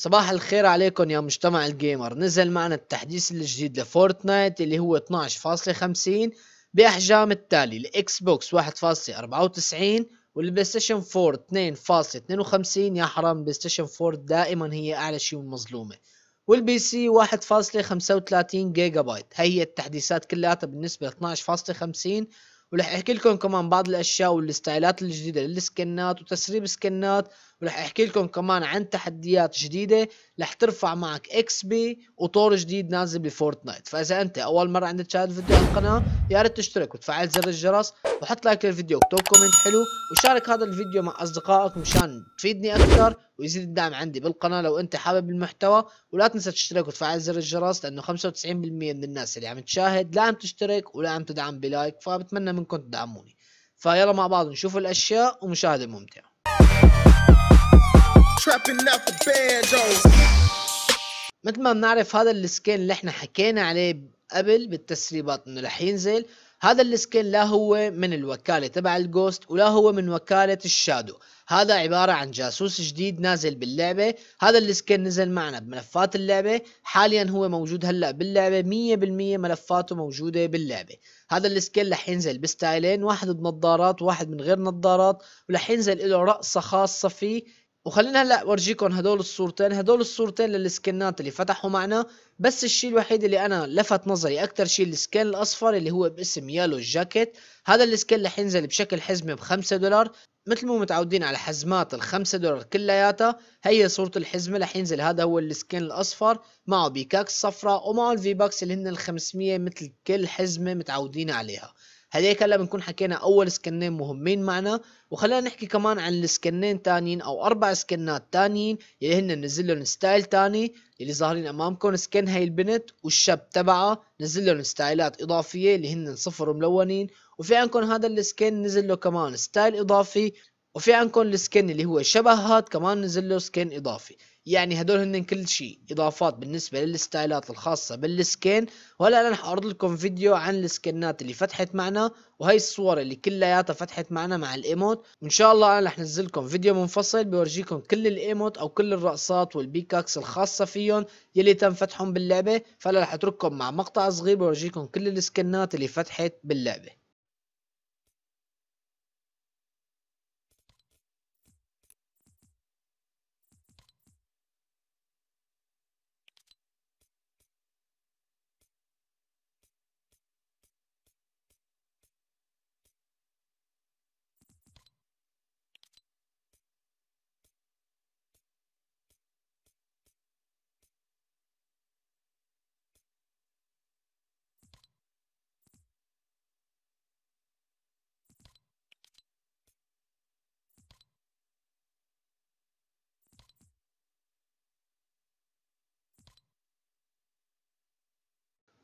صباح الخير عليكم يا مجتمع الجيمر نزل معنا التحديث الجديد لفورتنايت اللي هو 12.50 بأحجام التالي الإكس بوكس 1.94 والبلايستيشن 4 2.52 يا حرام البلايستيشن 4 دائما هي أعلى شيء مظلومه والبي سي 1.35 جيجا بايت هي هي التحديثات كلها بالنسبة ل 12.50 ورح احكي لكم كمان بعض الاشياء والستايلات الجديده للسكنات وتسريب سكنات ورح احكي لكم كمان عن تحديات جديده رح ترفع معك اكس بي وطور جديد نازل بفورتنايت فاذا انت اول مره عندك تشاهد فيديو على القناه يا ريت تشترك وتفعل زر الجرس وحط لايك للفيديو واكتب كومنت حلو وشارك هذا الفيديو مع اصدقائك مشان تفيدني اكثر ويزيد الدعم عندي بالقناه لو انت حابب المحتوى ولا تنسى تشترك وتفعل زر الجرس لانه 95% من الناس اللي عم تشاهد لا عم تشترك ولا عم تدعم بلايك فبتمنى منكم تدعموني فيلا مع بعض نشوف الاشياء ومشاهده ممتعه مثل ما بنعرف هذا السكيل اللي احنا حكينا عليه قبل بالتسريبات انه رح ينزل هذا السكيل لا هو من الوكالة تبع الجوست ولا هو من وكالة الشادو هذا عبارة عن جاسوس جديد نازل باللعبة هذا السكيل نزل معنا بملفات اللعبة حاليا هو موجود هلأ باللعبة 100% ملفاته موجودة باللعبة هذا السكيل رح ينزل بستايلين واحد بنظارات وواحد من غير نظارات ورح ينزل له رقصة خاصة فيه وخلينا هلا اورجيكم هدول الصورتين هدول الصورتين للسكنات اللي فتحوا معنا بس الشيء الوحيد اللي انا لفت نظري اكثر شيء السكن الاصفر اللي هو باسم يالو جاكيت هذا السكن رح ينزل بشكل حزمه 5 دولار مثل ما متعودين على حزمات 5 دولار كلياتها هي صورة الحزمة رح ينزل هذا هو السكن الأصفر معه بيكاكس صفراء ومعه الفي باكس اللي هن ال 500 مثل كل حزمة متعودين عليها هذيك هلا بنكون حكينا اول سكنين مهمين معنا وخلينا نحكي كمان عن السكنين تانيين او اربع سكنات تانيين يلي هن نزل لهم ستايل تاني يلي ظاهرين امامكم سكن هاي البنت والشاب تبعها نزل لهم ستايلات اضافيه اللي هن صفر ملونين وفي عندكم هذا السكن نزل له كمان ستايل اضافي وفي عندكم السكن اللي هو شبه هاد كمان نزل له سكن اضافي يعني هدول هن كل شيء اضافات بالنسبه للستايلات الخاصه بالسكين وهلا انا رح اعرض لكم فيديو عن السكنات اللي فتحت معنا وهي الصور اللي كلياتها فتحت معنا مع الايموت وان شاء الله انا رح انزل لكم فيديو منفصل بورجيكم كل الايموت او كل الرقصات والبيكاكس الخاصه فيهم يلي تم فتحهم باللعبه فهلا رح اترككم مع مقطع صغير بورجيكم كل السكنات اللي فتحت باللعبه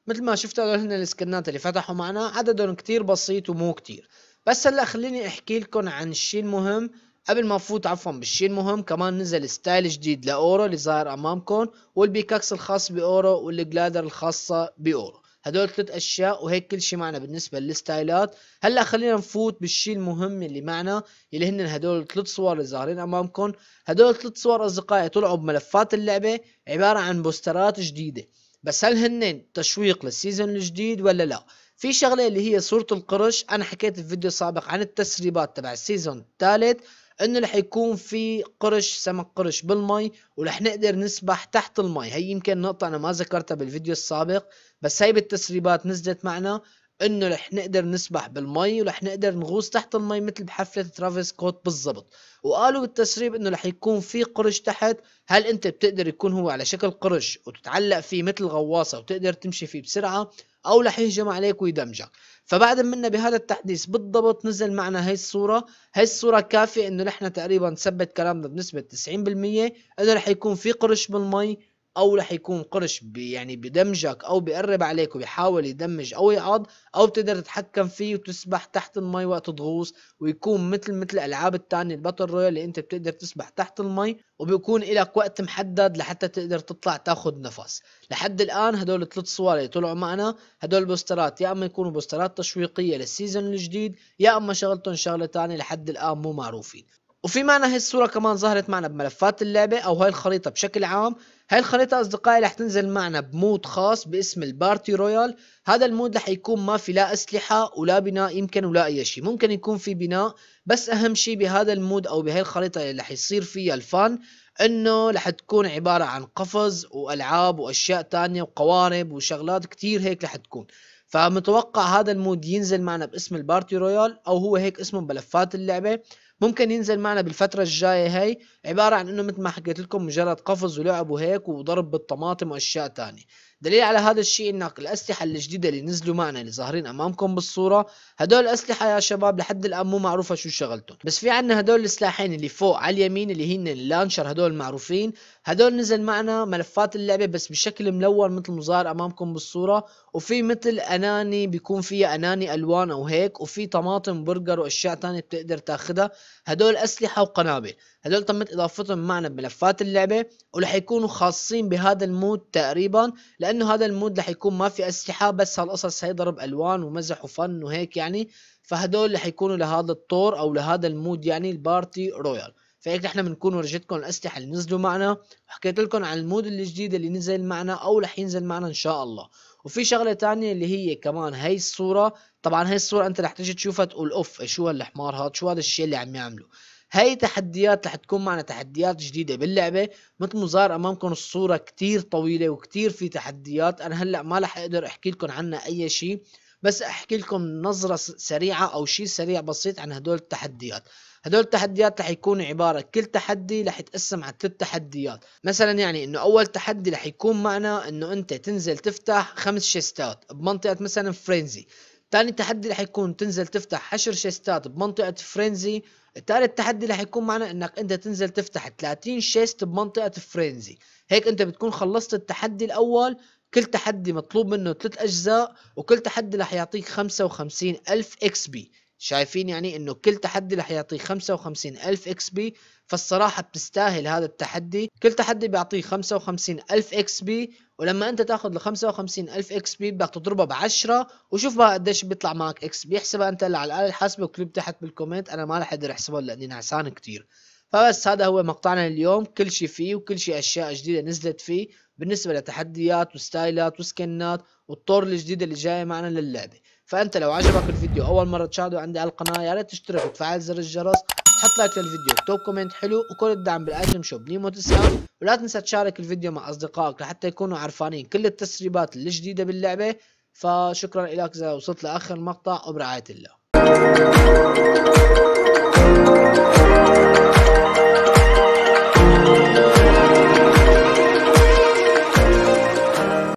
مثل ما شفتوا هدول هن الاسكنات اللي فتحوا معنا عددهم كتير بسيط ومو كتير بس هلا خليني احكي لكم عن الشيء المهم قبل ما نفوت عفوا بالشيء المهم كمان نزل ستايل جديد لاورو اللي ظاهر امامكم والبيكاكس الخاص باورو والجلادر الخاصه باورو هدول ثلاث اشياء وهيك كل شيء معنا بالنسبه للستايلات هلا خلينا نفوت بالشيء المهم اللي معنا اللي هن هدول ثلاث صور اللي ظاهرين امامكم هدول ثلاث صور اصدقائي طلعوا بملفات اللعبه عباره عن بوسترات جديده بس هل هنن تشويق للسيزون الجديد ولا لا في شغله اللي هي صوره القرش انا حكيت في فيديو سابق عن التسريبات تبع السيزون الثالث انه رح يكون في قرش سمك قرش بالمي ورح نقدر نسبح تحت المي هي يمكن نقطة انا ما ذكرتها بالفيديو السابق بس هي بالتسريبات نزلت معنا انه رح نقدر نسبح بالمي ورح نقدر نغوص تحت المي مثل بحفله ترافيس كوت بالضبط وقالوا بالتسريب انه رح يكون في قرش تحت هل انت بتقدر يكون هو على شكل قرش وتتعلق فيه مثل غواصه وتقدر تمشي فيه بسرعه او رح يهجم عليك ويدمجك فبعد منا بهذا التحديث بالضبط نزل معنا هاي الصورة هاي الصورة كافية انه نحن تقريبا نثبت كلامنا بنسبة 90% انه رح يكون في قرش بالمي او رح يكون قرش يعني بدمجك او بيقرب عليك وبيحاول يدمج او يقعد او بتقدر تتحكم فيه وتسبح تحت المي وقت تغوص ويكون مثل مثل الالعاب الثانيه الباتل رويال اللي انت بتقدر تسبح تحت المي وبيكون لك وقت محدد لحتى تقدر تطلع تاخذ نفس لحد الان هدول الثلاث صور اللي طلعوا معنا هدول البوسترات يا اما يكونوا بوسترات تشويقيه للسيزون الجديد يا اما شغلتهم شغله ثانيه لحد الان مو معروفين وفي معنا هي الصورة كمان ظهرت معنا بملفات اللعبة أو هاي الخريطة بشكل عام هاي الخريطة أصدقائي رح تنزل معنا بمود خاص باسم البارتي رويال هذا المود رح يكون ما في لا أسلحة ولا بناء يمكن ولا أي شيء ممكن يكون في بناء بس أهم شيء بهذا المود أو بهاي الخريطة اللي رح يصير فيها الفان انه رح تكون عبارة عن قفز والعاب واشياء تانية وقوارب وشغلات كتير هيك رح تكون فمتوقع هذا المود ينزل معنا باسم البارتي رويال او هو هيك اسمه بملفات اللعبة ممكن ينزل معنا بالفتره الجايه هي عباره عن انه مثل ما حكيت لكم مجرد قفز ولعب وهيك وضرب بالطماطم واشياء تانية دليل على هذا الشيء انك الاسلحه الجديده اللي نزلوا معنا اللي ظاهرين امامكم بالصوره هدول الاسلحه يا شباب لحد الان مو معروفه شو شغلتهم بس في عندنا هدول السلاحين اللي فوق على اليمين اللي هن اللانشر هدول المعروفين هدول نزل معنا ملفات اللعبه بس بشكل ملون مثل مظاهر امامكم بالصوره وفي مثل اناني بيكون فيها اناني الوان او هيك وفي طماطم برجر واشياء تانية بتقدر تاخذها هدول اسلحه وقنابل هدول تمت اضافتهم معنا بملفات اللعبه ورح يكونوا خاصين بهذا المود تقريبا لان لانه هذا المود رح يكون ما في اسلحه بس هالقصص هي ضرب الوان ومزح وفن وهيك يعني فهدول رح يكونوا لهذا الطور او لهذا المود يعني البارتي رويال فهيك نحن بنكون ورجيتكم الاسلحه اللي نزلوا معنا وحكيت لكم عن المود الجديد اللي نزل معنا او رح ينزل معنا ان شاء الله وفي شغله ثانيه اللي هي كمان هي الصوره طبعا هي الصوره انت رح تيجي تشوفها تقول اوف شو هالحمار هاد شو هذا الشيء اللي عم يعمله هاي تحديات رح تكون معنا تحديات جديدة باللعبة مثل ما ظهر امامكم الصورة كتير طويلة وكتير في تحديات انا هلأ ما رح اقدر احكي لكم عنها اي شيء بس احكي لكم نظرة سريعة او شيء سريع بسيط عن هدول التحديات هدول التحديات رح يكونوا عبارة كل تحدي رح يتقسم على ثلاث تحديات مثلا يعني انه اول تحدي رح يكون معنا انه انت تنزل تفتح خمس شيستات بمنطقة مثلا فرينزي ثاني تحدي رح يكون تنزل تفتح عشر شيستات بمنطقة فرينزي التالت تحدي رح يكون معنا انك انت تنزل تفتح 30 شيست بمنطقه فرينزي هيك انت بتكون خلصت التحدي الاول كل تحدي مطلوب منه ثلاث اجزاء وكل تحدي رح يعطيك 55 الف اكس بي شايفين يعني انه كل تحدي رح يعطيه 55 الف اكس بي فالصراحه بتستاهل هذا التحدي كل تحدي بيعطيه 55 الف اكس بي ولما انت تاخذ ال 55 الف اكس بي بدك تضربها ب 10 وشوف بقى قديش بيطلع معك اكس بي احسبها انت على الاله الحاسبه وكتب تحت بالكومنت انا ما رح اقدر احسبها لاني نعسان كثير فبس هذا هو مقطعنا اليوم كل شيء فيه وكل شيء اشياء جديده نزلت فيه بالنسبه لتحديات وستايلات وسكنات والطور الجديده اللي جايه معنا للعبه فانت لو عجبك الفيديو اول مره تشاهده عندي على القناه يا ريت تشترك وتفعل زر الجرس حط لايك للفيديو اكتب كومنت حلو وكل الدعم بالايتم شوب نيمو 9 ولا تنسى تشارك الفيديو مع اصدقائك لحتى يكونوا عرفانين كل التسريبات الجديده باللعبه فشكرا لك اذا وصلت لاخر مقطع وبرعايه الله Thank you.